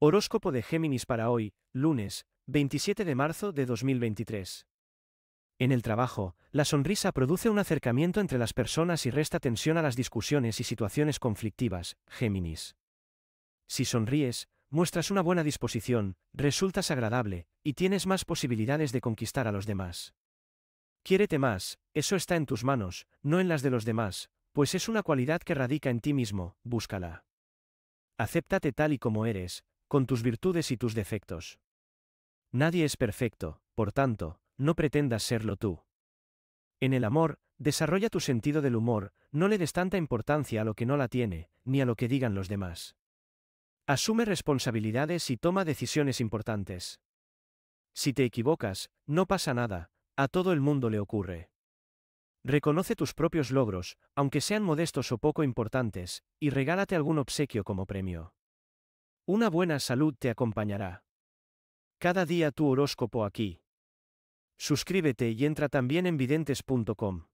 Horóscopo de Géminis para hoy, lunes, 27 de marzo de 2023. En el trabajo, la sonrisa produce un acercamiento entre las personas y resta tensión a las discusiones y situaciones conflictivas, Géminis. Si sonríes, muestras una buena disposición, resultas agradable, y tienes más posibilidades de conquistar a los demás. Quiérete más, eso está en tus manos, no en las de los demás, pues es una cualidad que radica en ti mismo, búscala. Acéptate tal y como eres, con tus virtudes y tus defectos. Nadie es perfecto, por tanto, no pretendas serlo tú. En el amor, desarrolla tu sentido del humor, no le des tanta importancia a lo que no la tiene, ni a lo que digan los demás. Asume responsabilidades y toma decisiones importantes. Si te equivocas, no pasa nada, a todo el mundo le ocurre. Reconoce tus propios logros, aunque sean modestos o poco importantes, y regálate algún obsequio como premio. Una buena salud te acompañará. Cada día tu horóscopo aquí. Suscríbete y entra también en videntes.com.